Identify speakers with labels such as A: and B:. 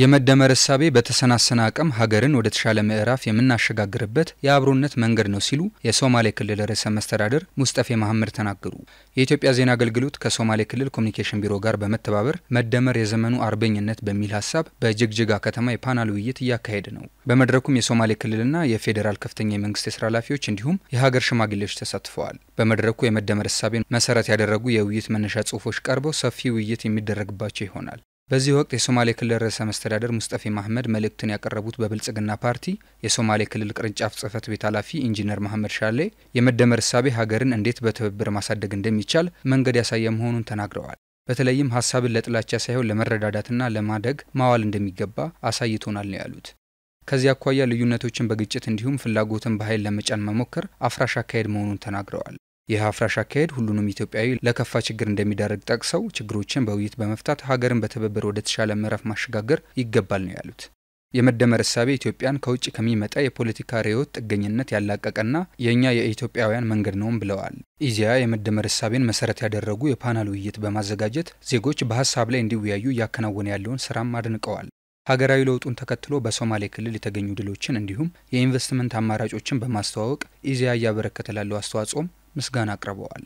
A: የመደመር እሳቤ በተሰናሰነ አቅም ሀገርን ወደ ተሻለ ምዕራፍ የምናሸጋግርበት የአብሮነት መንገድ ነው ሲሉ የሶማሌ ክልል ርዕሰ መስተዳደር ሙስጠፌ መሐመድ ተናገሩ። የኢትዮጵያ ዜና አገልግሎት ከሶማሌ ክልል ኮሚኒኬሽን ቢሮ ጋር በመተባበር መደመር የዘመኑ አርበኝነት በሚል ሀሳብ በጅግጅጋ ከተማ የፓናል ውይይት እያካሄደ ነው። በመድረኩም የሶማሌ ክልልና የፌዴራል ከፍተኛ የመንግስት የስራ ኃላፊዎች እንዲሁም የሀገር ሽማግሌዎች ተሳትፈዋል። በመድረኩ የመደመር እሳቤን መሰረት ያደረጉ የውይይት መነሻ ጽሁፎች ቀርበው ሰፊ ውይይት የሚደረግባቸው ይሆናል። በዚህ ወቅት የሶማሌ ክልል ርዕሰ መስተዳደር ሙስጠፌ ማህመድ መልእክትን ያቀረቡት በብልጽግና ፓርቲ የሶማሌ ክልል ቅርንጫፍ ጽህፈት ቤት ኃላፊ ኢንጂነር መሐመድ ሻሌ የመደመር እሳቤ ሀገርን እንዴት በትብብር ማሳደግ እንደሚቻል መንገድ ያሳየ መሆኑን ተናግረዋል። በተለይም ሀሳብን ለጥላቻ ሳይሆን ለመረዳዳትና ለማደግ ማዋል እንደሚገባ አሳይቶናል ነው ያሉት። ከዚህ አኳያ ልዩነቶችን በግጭት እንዲሁም ፍላጎትን በኃይል ለመጫን መሞከር አፍራሽ አካሄድ መሆኑን ተናግረዋል። ይህ አፍራሽ አካሄድ ሁሉንም ኢትዮጵያዊ ለከፋ ችግር እንደሚዳረግ ጠቅሰው ችግሮችን በውይይት በመፍታት ሀገርን በትብብር ወደ ተሻለ ምዕራፍ ማሸጋገር ይገባል ነው ያሉት። የመደመር እሳቤ ኢትዮጵያን ከውጭ ከሚመጣ የፖለቲካ ርዕዮት ጥገኝነት ያላቀቀና የእኛ የኢትዮጵያውያን መንገድ ነውም ብለዋል። ኢዚያ የመደመር እሳቤን መሰረት ያደረጉ የፓናል ውይይት በማዘጋጀት ዜጎች በሀሳብ ላይ እንዲወያዩ እያከናወነ ያለውን ስራም አድንቀዋል። ሀገራዊ ለውጡን ተከትሎ በሶማሌ ክልል የተገኙ ድሎችን እንዲሁም የኢንቨስትመንት አማራጮችን በማስተዋወቅ ኢዚያ እያበረከተ ላለው አስተዋጽኦም ምስጋና አቅርበዋል።